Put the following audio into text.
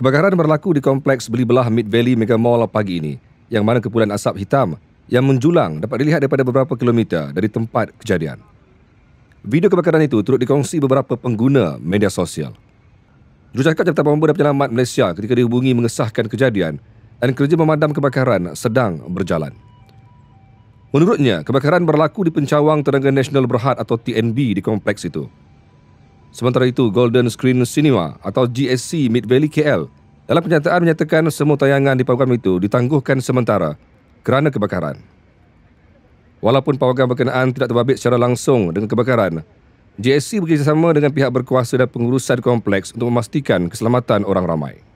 Kebakaran berlaku di kompleks Beli Belah Mid Valley Mega Mall pagi ini yang mana kepulan asap hitam yang menjulang dapat dilihat daripada beberapa kilometer dari tempat kejadian. Video kebakaran itu turut dikongsi beberapa pengguna media sosial. Jurucakap Jabatan Pemuda dan Penyelamat Malaysia ketika dihubungi mengesahkan kejadian dan kerja memadam kebakaran sedang berjalan. Menurutnya, kebakaran berlaku di Pencawang Tenaga Nasional Berhad atau TNB di kompleks itu. Sementara itu, Golden Screen Cinema atau GSC Mid Valley KL dalam kenyataan menyatakan semua tayangan di pawagam itu ditangguhkan sementara kerana kebakaran. Walaupun pawagam berkenaan tidak terbabit secara langsung dengan kebakaran, GSC bekerjasama dengan pihak berkuasa dan pengurusan kompleks untuk memastikan keselamatan orang ramai.